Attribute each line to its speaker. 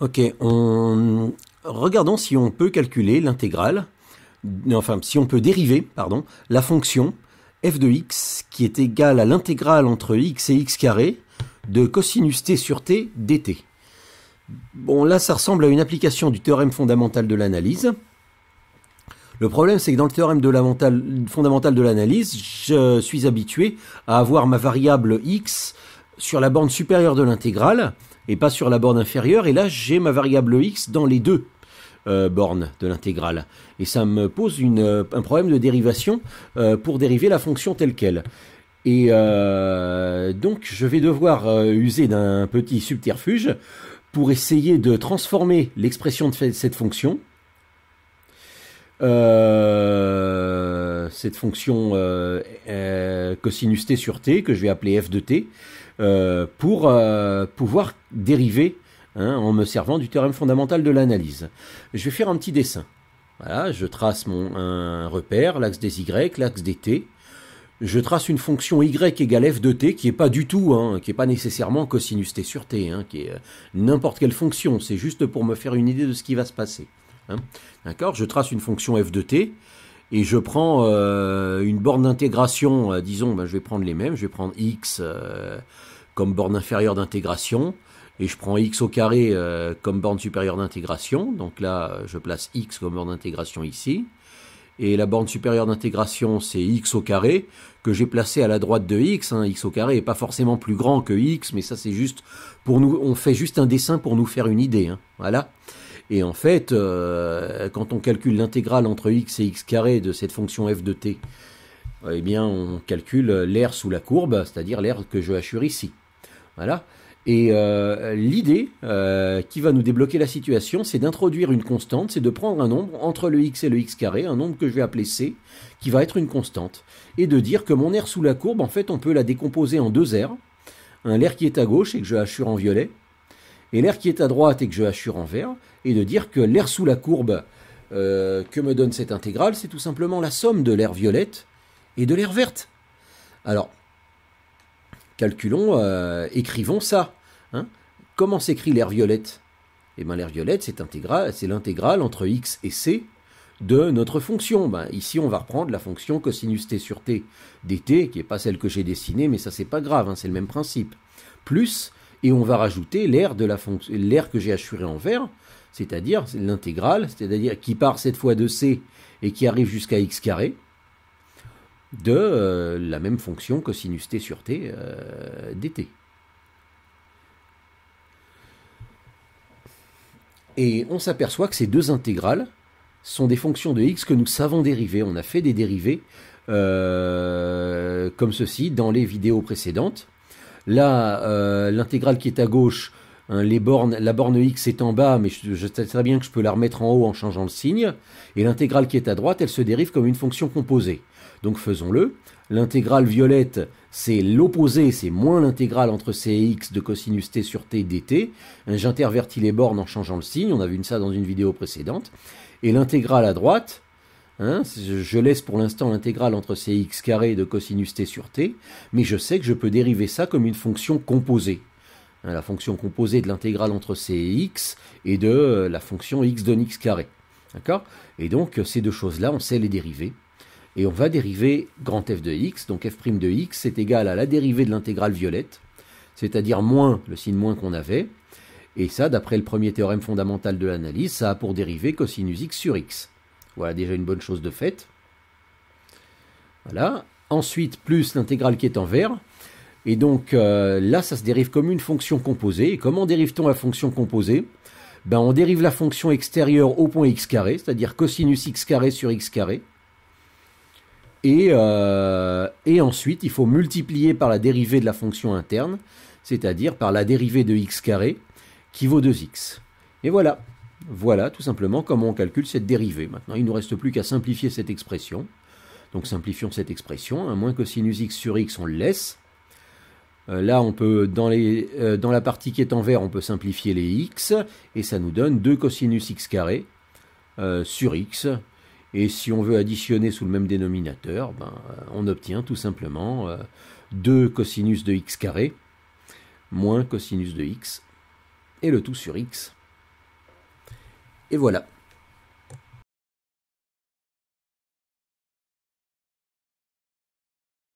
Speaker 1: Ok, on... regardons si on peut calculer l'intégrale, enfin si on peut dériver, pardon, la fonction f de x qui est égale à l'intégrale entre x et x carré de cosinus t sur t dt. Bon, là, ça ressemble à une application du théorème fondamental de l'analyse. Le problème, c'est que dans le théorème fondamental de l'analyse, je suis habitué à avoir ma variable x sur la borne supérieure de l'intégrale et pas sur la borne inférieure. Et là, j'ai ma variable x dans les deux euh, bornes de l'intégrale. Et ça me pose euh, un problème de dérivation euh, pour dériver la fonction telle qu'elle. Et donc, je vais devoir user d'un petit subterfuge pour essayer de transformer l'expression de cette fonction. cette fonction cosinus t sur t que je vais appeler f de t euh, pour euh, pouvoir dériver hein, en me servant du théorème fondamental de l'analyse. Je vais faire un petit dessin. Voilà, je trace mon un repère, l'axe des y, l'axe des t. Je trace une fonction y égale f de t qui n'est pas du tout, hein, qui n'est pas nécessairement cosinus t sur t, hein, qui est euh, n'importe quelle fonction. C'est juste pour me faire une idée de ce qui va se passer. D'accord Je trace une fonction f de t et je prends euh, une borne d'intégration, euh, disons, ben, je vais prendre les mêmes, je vais prendre x euh, comme borne inférieure d'intégration, et je prends x au carré comme borne supérieure d'intégration, donc là je place x comme borne d'intégration ici, et la borne supérieure d'intégration c'est x au carré, que j'ai placé à la droite de x, hein. x au carré n'est pas forcément plus grand que x, mais ça c'est juste pour nous, on fait juste un dessin pour nous faire une idée, hein. Voilà. Et en fait, euh, quand on calcule l'intégrale entre x et x carré de cette fonction f de t, eh bien, on calcule l'air sous la courbe, c'est-à-dire l'air que je hachure ici. Voilà. Et euh, l'idée euh, qui va nous débloquer la situation, c'est d'introduire une constante, c'est de prendre un nombre entre le x et le x carré, un nombre que je vais appeler c, qui va être une constante, et de dire que mon air sous la courbe, en fait, on peut la décomposer en deux airs, un l'air qui est à gauche et que je hachure en violet, et l'air qui est à droite et que je hachure en vert, et de dire que l'air sous la courbe euh, que me donne cette intégrale, c'est tout simplement la somme de l'air violette et de l'air verte. Alors, calculons, euh, écrivons ça. Hein. Comment s'écrit l'air violette Eh bien l'air violette, c'est l'intégrale entre x et c de notre fonction. Ben, ici, on va reprendre la fonction cosinus t sur t dt, qui n'est pas celle que j'ai dessinée, mais ça, c'est pas grave, hein, c'est le même principe. Plus et on va rajouter l'air de la fonction, l'air que j'ai assuré en vert, c'est-à-dire l'intégrale, c'est-à-dire qui part cette fois de c et qui arrive jusqu'à x carré de euh, la même fonction cosinus t sur t euh, dt. Et on s'aperçoit que ces deux intégrales sont des fonctions de x que nous savons dériver. On a fait des dérivés euh, comme ceci dans les vidéos précédentes. Là, euh, l'intégrale qui est à gauche, hein, les bornes, la borne x est en bas, mais je, je, sais très bien que je peux la remettre en haut en changeant le signe. Et l'intégrale qui est à droite, elle se dérive comme une fonction composée. Donc faisons-le. L'intégrale violette, c'est l'opposé, c'est moins l'intégrale entre c et x de cosinus t sur t dt. Hein, j'intervertis les bornes en changeant le signe, on a vu ça dans une vidéo précédente. Et l'intégrale à droite, Hein, je laisse pour l'instant l'intégrale entre c x carré de cosinus t sur t, mais je sais que je peux dériver ça comme une fonction composée. Hein, la fonction composée de l'intégrale entre c et x et de euh, la fonction x donne x carré. D'accord Et donc euh, ces deux choses-là, on sait les dériver. Et on va dériver grand f de x, donc f' de x est égal à la dérivée de l'intégrale violette, c'est-à-dire moins le signe moins qu'on avait. Et ça, d'après le premier théorème fondamental de l'analyse, ça a pour dérivée cosinus x sur x. Voilà déjà une bonne chose de faite. Voilà. Ensuite, plus l'intégrale qui est en vert. Et donc euh, là, ça se dérive comme une fonction composée. Et comment dérive-t-on la fonction composée ben, On dérive la fonction extérieure au point x carré, c'est-à-dire cosinus x carré sur x carré. Et, euh, et ensuite, il faut multiplier par la dérivée de la fonction interne, c'est-à-dire par la dérivée de x carré, qui vaut 2x. Et voilà, voilà tout simplement comment on calcule cette dérivée. Maintenant, il ne nous reste plus qu'à simplifier cette expression. Donc simplifions cette expression, moins cosinus x sur x, on le laisse. Euh, là, on peut, euh, dans, la partie qui est en vert, on peut simplifier les x, et ça nous donne 2 cosinus x carré euh, sur x. Et si on veut additionner sous le même dénominateur, ben, on obtient tout simplement 2 cosinus de x carré moins cosinus de x, et le tout sur x. Et voilà.